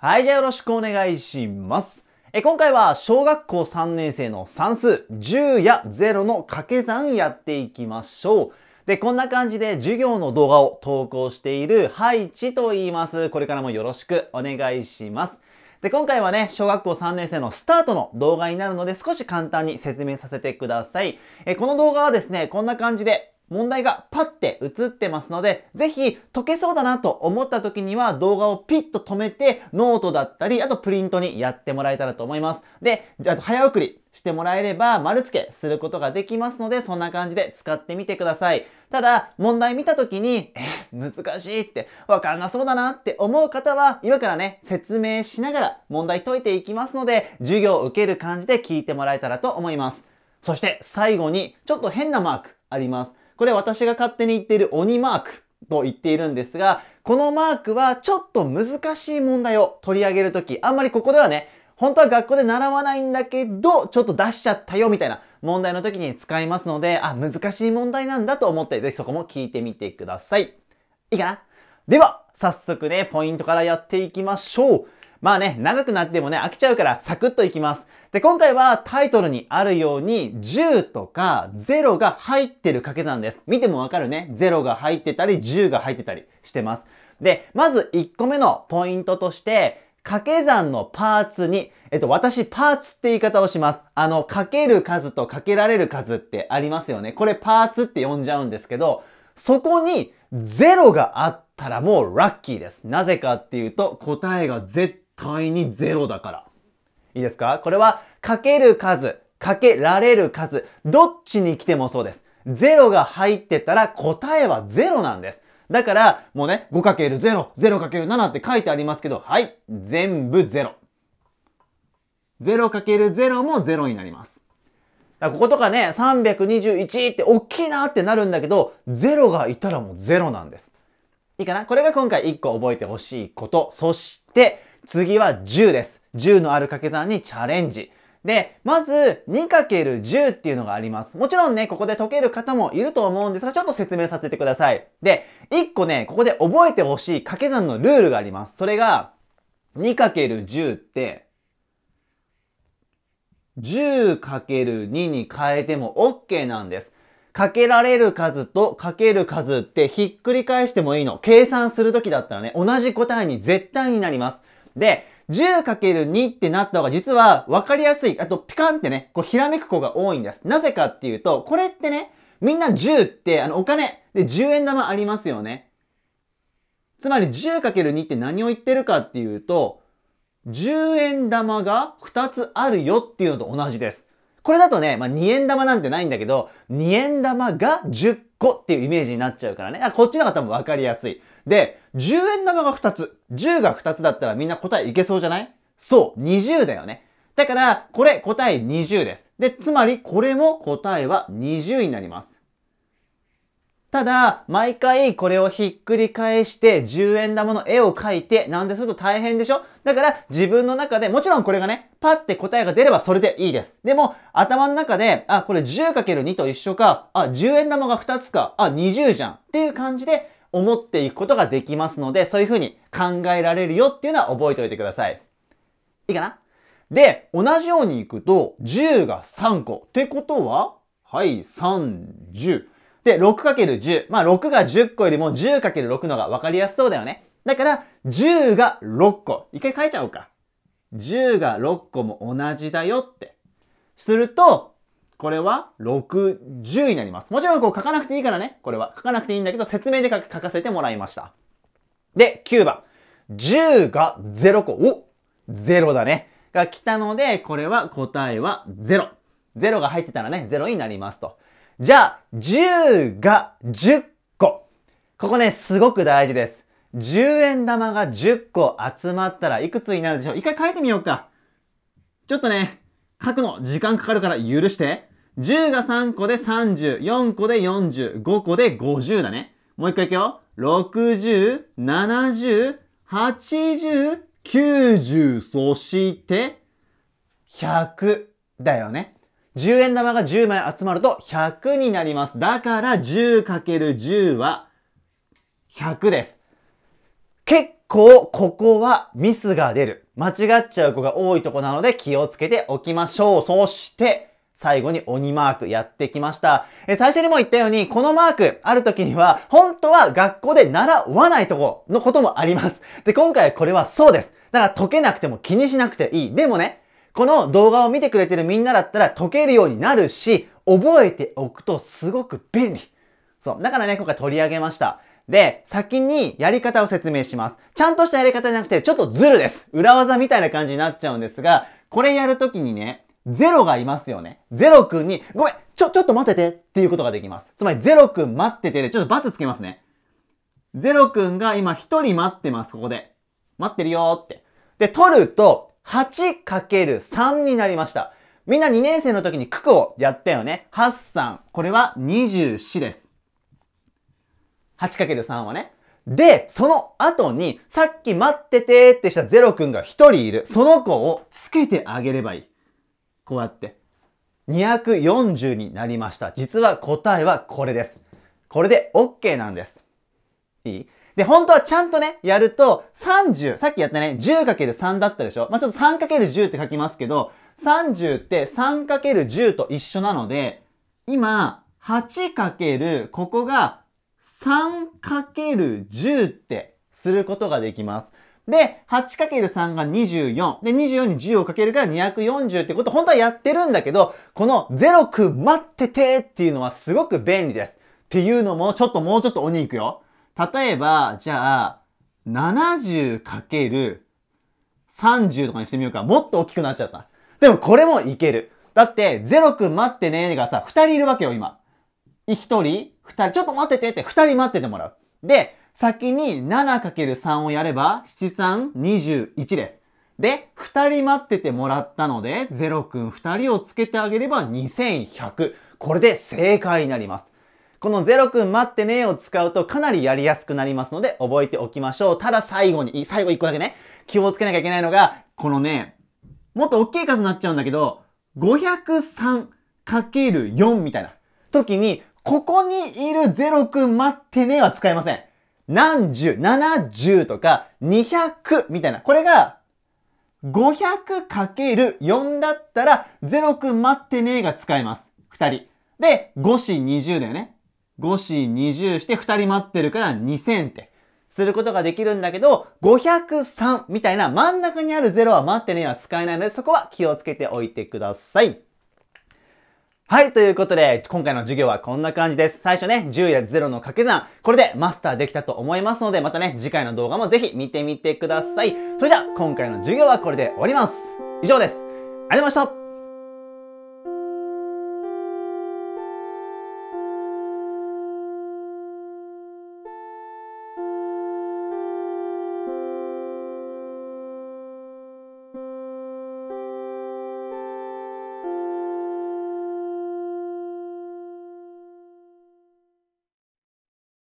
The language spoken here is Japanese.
はい、じゃあよろしくお願いします。え今回は小学校3年生の算数10や0の掛け算やっていきましょう。で、こんな感じで授業の動画を投稿しているハイチと言います。これからもよろしくお願いします。で、今回はね、小学校3年生のスタートの動画になるので少し簡単に説明させてください。えこの動画はですね、こんな感じで問題がパッて映ってますので、ぜひ解けそうだなと思った時には動画をピッと止めてノートだったり、あとプリントにやってもらえたらと思います。で、あと早送りしてもらえれば丸付けすることができますので、そんな感じで使ってみてください。ただ、問題見た時に、え、難しいって、わかんなそうだなって思う方は、今からね、説明しながら問題解いていきますので、授業を受ける感じで聞いてもらえたらと思います。そして最後に、ちょっと変なマークあります。これ私が勝手に言っている鬼マークと言っているんですが、このマークはちょっと難しい問題を取り上げるとき、あんまりここではね、本当は学校で習わないんだけど、ちょっと出しちゃったよみたいな問題の時に使いますので、あ、難しい問題なんだと思って、ぜひそこも聞いてみてください。いいかなでは、早速ね、ポイントからやっていきましょう。まあね、長くなってもね、飽きちゃうからサクッといきます。で、今回はタイトルにあるように10とか0が入ってる掛け算です。見てもわかるね。0が入ってたり10が入ってたりしてます。で、まず1個目のポイントとして、掛け算のパーツに、えっと、私、パーツって言い方をします。あの、かける数とかけられる数ってありますよね。これパーツって呼んじゃうんですけど、そこに0があったらもうラッキーです。なぜかっていうと、答えが絶対に0だから。いいですかこれはかける数、かけられる数、どっちに来てもそうです。0が入ってたら答えは0なんです。だから、もうね、5×0、0×7 って書いてありますけど、はい、全部0。0×0 も0になります。こことかね、321って大きいなってなるんだけど、0がいたらもう0なんです。いいかなこれが今回1個覚えてほしいこと。そして、次は10です。10のある掛け算にチャレンジ。で、まず 2×10 っていうのがあります。もちろんね、ここで解ける方もいると思うんですが、ちょっと説明させてください。で、1個ね、ここで覚えてほしい掛け算のルールがあります。それが、2×10 って、10×2 に変えても OK なんです。かけられる数とかける数ってひっくり返してもいいの。計算するときだったらね、同じ答えに絶対になります。で、10×2 ってなった方が実は分かりやすい。あと、ピカンってね、こう、ひらめく子が多いんです。なぜかっていうと、これってね、みんな10って、あの、お金で10円玉ありますよね。つまり 10×2 って何を言ってるかっていうと、10円玉が2つあるよっていうのと同じです。これだとね、まあ、2円玉なんてないんだけど、2円玉が10個っていうイメージになっちゃうからね。あ、こっちの方が多分わかりやすい。で、10円玉が2つ、10が2つだったらみんな答えいけそうじゃないそう、20だよね。だから、これ答え20です。で、つまりこれも答えは20になります。ただ、毎回これをひっくり返して10円玉の絵を描いてなんですると大変でしょだから自分の中で、もちろんこれがね、パって答えが出ればそれでいいです。でも、頭の中で、あ、これ 10×2 と一緒か、あ、10円玉が2つか、あ、20じゃんっていう感じで思っていくことができますので、そういうふうに考えられるよっていうのは覚えておいてください。いいかなで、同じようにいくと、10が3個。ってことは、はい、30。で、6×10。まあ、6が10個よりも 10×6 のが分かりやすそうだよね。だから、10が6個。一回書いちゃおうか。10が6個も同じだよって。すると、これは60になります。もちろんこう書かなくていいからね。これは書かなくていいんだけど、説明で書かせてもらいました。で、9番。10が0個。お !0 だね。が来たので、これは答えは0。0が入ってたらね、0になりますと。じゃあ、10が10個。ここね、すごく大事です。10円玉が10個集まったらいくつになるでしょう一回書いてみようか。ちょっとね、書くの時間かかるから許して。10が3個で30、4個で40、5個で50だね。もう一回いくよ。60、70、80、90、そして、100だよね。10円玉が10枚集まると100になります。だから 10×10 は100です。結構ここはミスが出る。間違っちゃう子が多いとこなので気をつけておきましょう。そして、最後に鬼マークやってきました。え最初にも言ったように、このマークある時には、本当は学校で習わないとこのこともあります。で、今回これはそうです。だから解けなくても気にしなくていい。でもね、この動画を見てくれてるみんなだったら解けるようになるし、覚えておくとすごく便利。そう。だからね、今回取り上げました。で、先にやり方を説明します。ちゃんとしたやり方じゃなくて、ちょっとズルです。裏技みたいな感じになっちゃうんですが、これやるときにね、ゼロがいますよね。ゼロくんに、ごめん、ちょ、ちょっと待っててっていうことができます。つまり、ゼロくん待っててで、ちょっと罰つけますね。ゼロくんが今一人待ってます、ここで。待ってるよーって。で、取ると、8×3 になりました。みんな2年生の時に九九をやったよね。8、3。これは24です。8×3 はね。で、その後に、さっき待っててってしたゼロくんが1人いる。その子をつけてあげればいい。こうやって。240になりました。実は答えはこれです。これで OK なんです。いいで、本当はちゃんとね、やると、30、さっきやったね、10×3 だったでしょまあ、ちょっと 3×10 って書きますけど、30って 3×10 と一緒なので、今、8× ここが 3×10 ってすることができます。で、8×3 が24。で、24に10をかけるから240ってこと本当はやってるんだけど、この0く待っててっていうのはすごく便利です。っていうのも、ちょっともうちょっと鬼行くよ。例えば、じゃあ、70×30 とかにしてみようか。もっと大きくなっちゃった。でもこれもいける。だって、ゼロくん待ってねーがさ、二人いるわけよ、今。一人二人、ちょっと待っててって、二人待っててもらう。で、先に 7×3 をやれば、7321です。で、二人待っててもらったので、ゼロくん二人をつけてあげれば2100。これで正解になります。この0くん待ってねえを使うとかなりやりやすくなりますので覚えておきましょう。ただ最後に、最後1個だけね、気をつけなきゃいけないのが、このね、もっと大きい数になっちゃうんだけど、503×4 みたいな時に、ここにいる0くん待ってねえは使えません。何十、七十とか200みたいな。これが 500×4 だったら0くん待ってねえが使えます。2人。で、5し20だよね。5、4、20して2人待ってるから2000ってすることができるんだけど、503みたいな真ん中にある0は待ってねは使えないので、そこは気をつけておいてください。はい、ということで、今回の授業はこんな感じです。最初ね、10や0の掛け算、これでマスターできたと思いますので、またね、次回の動画もぜひ見てみてください。それじゃあ、今回の授業はこれで終わります。以上です。ありがとうございました